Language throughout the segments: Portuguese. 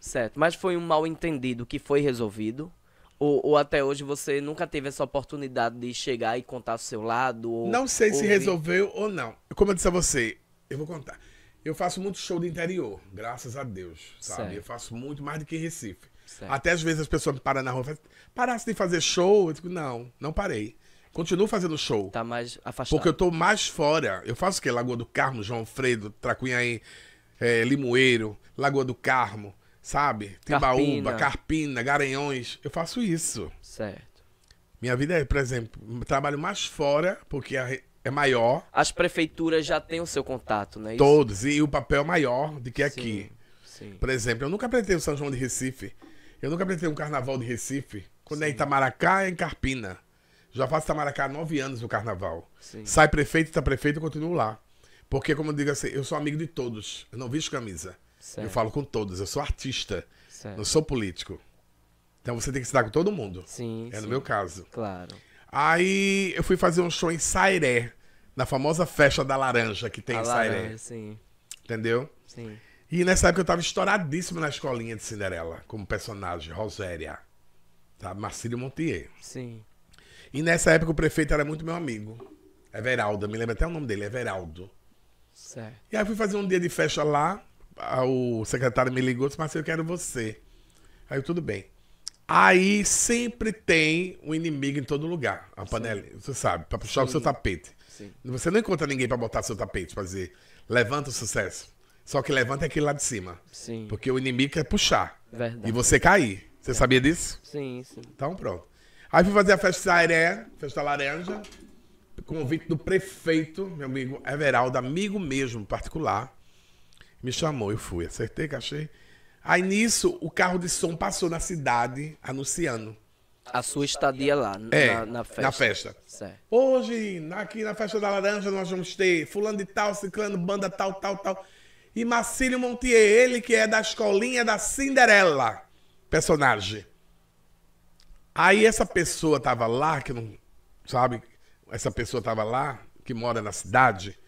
Certo, mas foi um mal entendido que foi resolvido? Ou, ou, até hoje você nunca teve essa oportunidade de chegar e contar o seu lado? Ou, não sei se ouvir... resolveu ou não. Como eu disse a você, eu vou contar. Eu faço muito show do interior, graças a Deus, sabe? Certo. Eu faço muito mais do que em Recife. Certo. Até às vezes as pessoas me param na rua e falam, parasse de fazer show? Eu digo, não, não parei. Continuo fazendo show. Tá mais afastado. Porque eu tô mais fora. Eu faço o quê? Lagoa do Carmo, João Fredo, Tracunhaém, é, eh, Limoeiro, Lagoa do Carmo sabe? Timbaúba, carpina. carpina, Garanhões. Eu faço isso. Certo. Minha vida é, por exemplo, trabalho mais fora, porque é maior. As prefeituras já têm o seu contato, né? Isso? Todos. E o papel é maior do que aqui. Sim. Por exemplo, eu nunca apresentei o São João de Recife. Eu nunca apresentei um carnaval de Recife. Quando é Sim. é Itamaracá, é em Carpina. Já faço Itamaracá há nove anos no carnaval. Sim. Sai prefeito, está prefeito, eu continuo lá. Porque, como eu digo assim, eu sou amigo de todos. Eu não visto camisa. Certo. Eu falo com todos, eu sou artista, certo. não sou político. Então você tem que se dar com todo mundo. Sim. É sim. no meu caso. Claro. Aí eu fui fazer um show em Sairé, na famosa festa da laranja que tem A em Sairé. Laranja, sim. Entendeu? Sim. E nessa época eu tava estouradíssimo na escolinha de Cinderela, como personagem, Roséria. Sabe? Tá? Marcílio Montier. Sim. E nessa época o prefeito era muito meu amigo. Everaldo, me lembro até o nome dele, Everaldo. Certo. E aí eu fui fazer um dia de festa lá o secretário me ligou e disse, Marcelo, eu quero você. Aí eu, tudo bem. Aí sempre tem um inimigo em todo lugar, a panela, você sabe, para puxar Sim. o seu tapete. Sim. Você não encontra ninguém para botar seu tapete, para dizer, levanta o sucesso. Só que levanta aquele lá de cima. Sim. Porque o inimigo quer puxar. Verdade. E você cair. Você é. sabia disso? Sim, sim. Então pronto. Aí fui fazer a festa da Areia, festa laranja, convite do prefeito, meu amigo Everaldo, amigo mesmo, particular. Me chamou, eu fui, acertei, cachei. Aí nisso, o carro de som passou na cidade anunciando. A sua estadia lá, é, na, na, festa. Na festa. Certo. Hoje, aqui na festa da laranja, nós vamos ter fulano de tal, ciclano, banda tal, tal, tal. E Marcílio Montier, ele que é da escolinha da Cinderela, personagem. Aí essa pessoa tava lá, que não. Sabe? Essa pessoa tava lá, que mora na cidade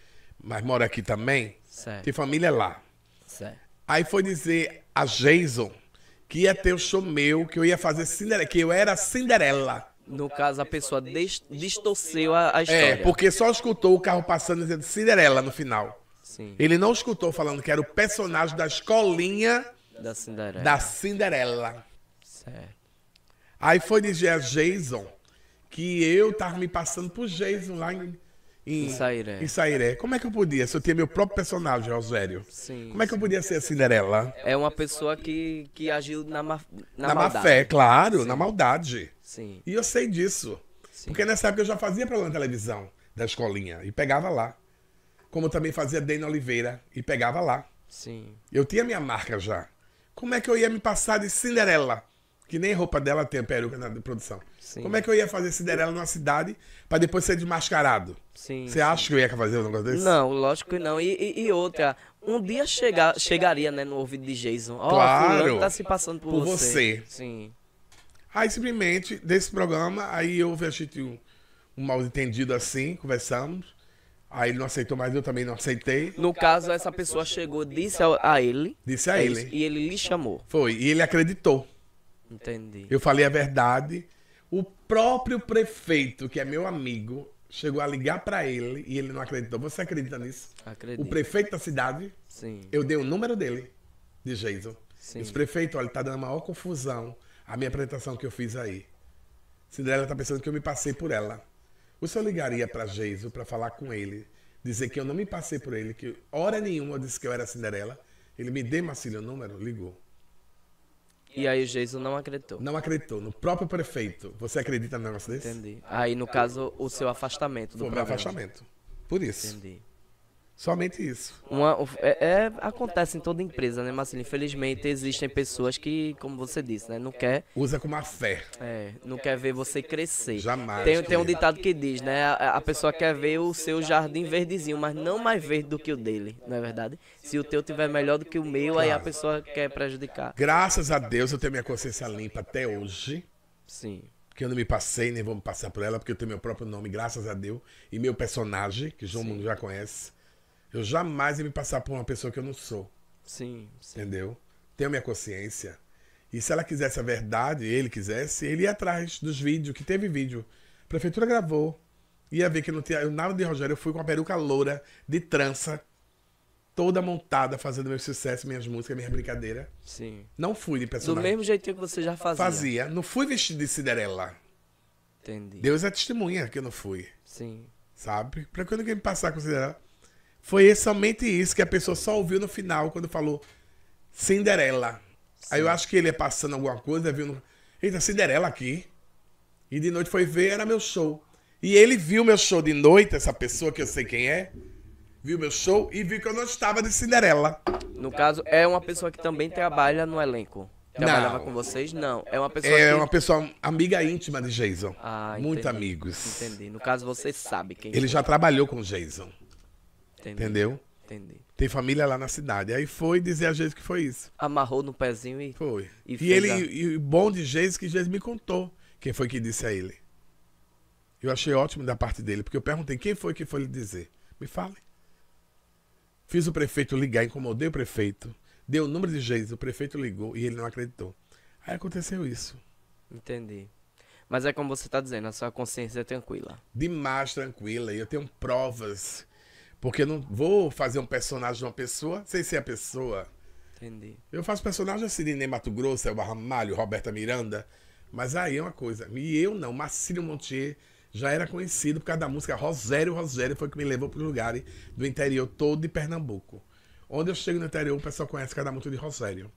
mas mora aqui também. Certo. Tem família lá. Certo. Aí foi dizer a Jason que ia ter o show meu, que eu ia fazer Cinderela, que eu era Cinderela. No caso, a pessoa distorceu a, a, é, história. É, porque só escutou o carro passando dizendo Cinderela no final. Sim. Ele não escutou falando que era o personagem da escolinha da Cinderela. Da Cinderela. Certo. Aí foi dizer a Jason que eu tava me passando por Jason lá em em, Sairé. em Sairé. Como é que eu podia? Se eu tinha meu próprio personagem, Rosério. Sim. Como é que eu podia ser a Cinderela? É uma pessoa que, que agiu na, ma, na, na má fé, claro, Sim. na maldade. Sim. E eu sei disso. Sim. Porque nessa época eu já fazia programa de televisão da escolinha e pegava lá. Como eu também fazia Dana Oliveira e pegava lá. Sim. Eu tinha minha marca já. Como é que eu ia me passar de Cinderela? que nem roupa dela tem a peruca na produção. Sim. Como é que eu ia fazer Cinderela numa cidade para depois ser desmascarado? Sim. Você acha que eu ia fazer um negócio desse? Não, lógico que não. E, e, e outra, um dia chega, chegaria né, no ouvido de Jason. oh, claro. tá se passando por, por você. você. Sim. Aí simplesmente, desse programa, aí eu assisti um, um mal entendido assim, conversamos. Aí ele não aceitou, mas eu também não aceitei. No caso, essa pessoa chegou, disse a, ele. Disse a é ele. E ele lhe chamou. Foi, e ele acreditou. Entendi. Eu falei a verdade. O próprio prefeito, que é meu amigo, chegou a ligar para ele e ele não acreditou. Você acredita nisso? Acredito. O prefeito da cidade? Sim. Eu dei o número dele, de Jason. Sim. Esse prefeito, olha, tá dando a maior confusão a minha apresentação que eu fiz aí. Cinderela tá pensando que eu me passei por ela. O senhor ligaria para Jason para falar com ele, dizer que eu não me passei por ele, que hora nenhuma eu disse que eu era Cinderela. Ele me deu, Marcílio, o número, ligou. E aí o Jason não acreditou. Não acreditou, no próprio prefeito. Você acredita no negócio desse? Entendi. Aí, no caso, o seu afastamento do Foi meu afastamento. Por isso. Entendi. Somente isso. Uma, é, é, acontece em toda empresa, né, Marcelo? Infelizmente existem pessoas que, como você disse, né, não quer. Usa com uma fé. É, não quer ver você crescer. Jamais. Tem, tem um ditado que diz, né? A, a, pessoa quer ver o seu jardim verdezinho, mas não mais verde do que o dele, não é verdade? Se o teu tiver melhor do que o meu, claro. aí a pessoa quer prejudicar. Graças a Deus eu tenho minha consciência limpa até hoje. Sim que eu não me passei, nem vou me passar por ela, porque eu tenho meu próprio nome, graças a Deus, e meu personagem, que João Sim. Mundo já conhece, eu jamais ia me passar por uma pessoa que eu não sou. Sim, sim. Entendeu? Tenho minha consciência. E se ela quisesse a verdade, ele quisesse, ele ia atrás dos vídeos, que teve vídeo. A prefeitura gravou. Ia ver que não tinha. Nada de Rogério, eu fui com a peruca loura, de trança, toda montada, fazendo meu sucesso, minhas músicas, minhas brincadeiras. Sim. Não fui de personagem. Do mesmo jeitinho que você já fazia. Fazia. Não fui vestido de Cinderela. Entendi. Deus é testemunha que eu não fui. Sim. Sabe? Pra que eu não queria me passar com Cinderela? Foi somente isso que a pessoa só ouviu no final, quando falou Cinderela. Sim. Aí eu acho que ele é passando alguma coisa, viu? No... Eita, Cinderela aqui. E de noite foi ver, era meu show. E ele viu meu show de noite, essa pessoa que eu sei quem é, viu meu show e viu que eu não estava de Cinderela. No caso, é uma pessoa que também trabalha no elenco. Trabalhava não. com vocês? Não. É uma pessoa. É que... uma pessoa amiga íntima de Jason. Ah, Muito entendi. amigos. Entendi. No caso, você sabe quem. Ele é. já trabalhou com Jason. Entendi. Entendeu? Entendi. Tem família lá na cidade. Aí foi dizer a Jesus que foi isso. Amarrou no pezinho e. Foi. E, e ele, a... e bom de Jesus é que Jesus me contou quem foi que disse a ele. Eu achei ótimo da parte dele, porque eu perguntei quem foi que foi lhe dizer. Me fale. Fiz o prefeito ligar, incomodei o prefeito. Deu o número de Jesus, o prefeito ligou e ele não acreditou. Aí aconteceu isso. Entendi. Mas é como você está dizendo, a sua consciência é tranquila. Demais tranquila. E eu tenho provas porque eu não vou fazer um personagem de uma pessoa sem ser a pessoa. Entendi. Eu faço personagem assim de Mato Grosso, Elba Ramalho, Roberta Miranda. Mas aí é uma coisa. E eu não, Marcílio Montier já era conhecido por causa da música Rosério Rosério, foi que me levou para os lugares do interior todo de Pernambuco. Onde eu chego no interior, o pessoal conhece cada música de Rosério.